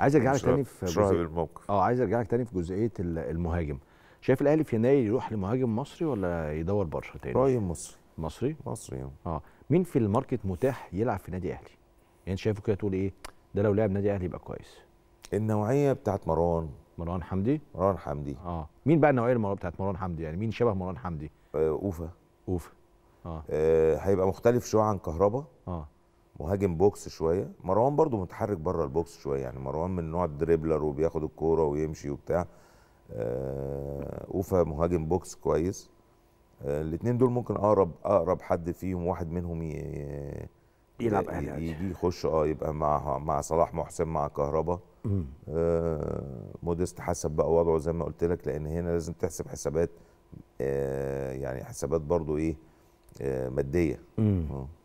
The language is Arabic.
عايز ارجع لك تاني في جزئيه اه عايز ارجع لك تاني في جزئيه المهاجم شايف الاهلي في يناير يروح لمهاجم مصري ولا يدور بره تاني رايي مصري مصري مصري آه. اه مين في الماركت متاح يلعب في نادي اهلي يعني انت شايفه كده تقول ايه ده لو لعب نادي اهلي يبقى كويس النوعيه بتاعت مروان مروان حمدي مروان حمدي اه مين بقى النوعيه المروان بتاعت مروان حمدي يعني مين شبه مروان حمدي آه اوفا اوفا اه, آه، هيبقى مختلف شويه عن كهربا اه مهاجم بوكس شويه مروان برضو متحرك بره البوكس شويه يعني مروان من نوع الدريبلر وبياخد الكوره ويمشي وبتاع آه اوفا مهاجم بوكس كويس آه الاثنين دول ممكن اقرب اقرب حد فيهم واحد منهم يلعب اهلي يجي يخش اه يبقى مع مع صلاح محسن مع كهربا آه موديست حسب بقى وضعه زي ما قلت لك لان هنا لازم تحسب حسابات آه يعني حسابات برضو ايه آه ماديه مم.